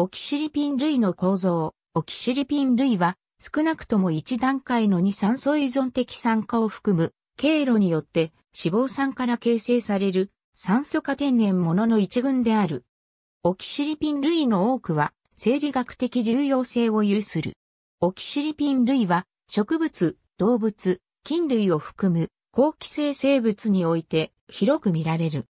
オキシリピン類の構造。オキシリピン類は、少なくとも1段階の2酸素依存的酸化を含む経路によって脂肪酸から形成される酸素化天然ものの一群である。オキシリピン類の多くは生理学的重要性を有する。オキシリピン類は植物、動物、菌類を含む高期生生物において広く見られる。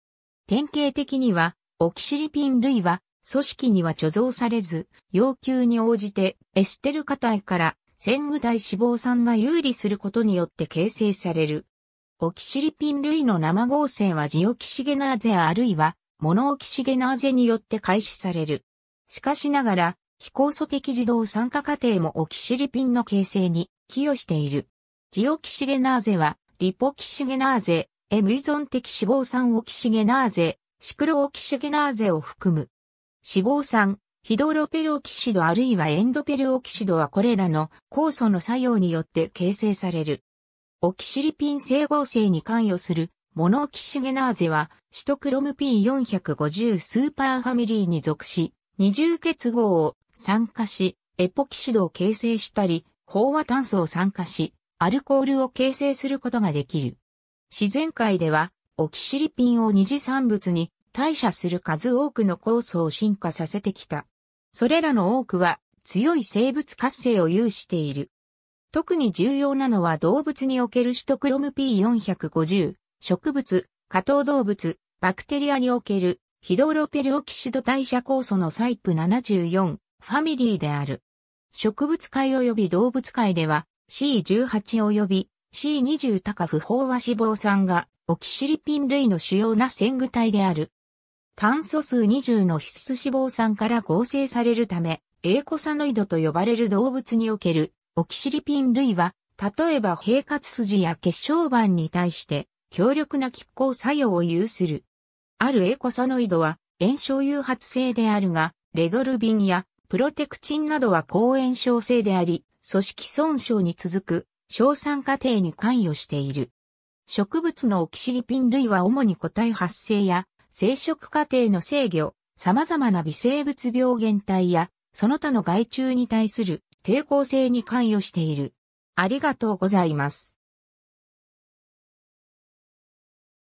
典型的にはオキシリピン類は組織には貯蔵されず、要求に応じてエステル化体から戦具体脂肪酸が有利することによって形成される。オキシリピン類の生合成はジオキシゲナーゼあるいはモノオキシゲナーゼによって開始される。しかしながら、非酵素的自動酸化過程もオキシリピンの形成に寄与している。ジオキシゲナーゼは、リポキシゲナーゼ、M 依存的脂肪酸オキシゲナーゼ、シクロオキシゲナーゼを含む脂肪酸、ヒドロペルオキシドあるいはエンドペルオキシドはこれらの酵素の作用によって形成される。オキシリピン整合性に関与するモノオキシゲナーゼはシトクロム P450 スーパーファミリーに属し、二重結合を酸化し、エポキシドを形成したり、飽和炭素を酸化し、アルコールを形成することができる。自然界では、オキシリピンを二次産物に退社する数多くの酵素を進化させてきた。それらの多くは強い生物活性を有している。特に重要なのは動物におけるシトクロム P450、植物、下等動物、バクテリアにおけるヒドロペルオキシド代謝酵素のサイプ74、ファミリーである。植物界及び動物界では C18 及び C20 高不飽和脂肪酸がオキシリピン類の主要な線具体である。炭素数20の必須脂肪酸から合成されるため、エーコサノイドと呼ばれる動物におけるオキシリピン類は、例えば平滑筋や血小板に対して強力な拮抗作用を有する。あるエーコサノイドは炎症誘発性であるが、レゾルビンやプロテクチンなどは抗炎症性であり、組織損傷に続く硝酸過程に関与している。植物のオキシリピン類は主に個体発生や生殖過程の制御、様々な微生物病原体や、その他の害虫に対する抵抗性に関与している。ありがとうございます。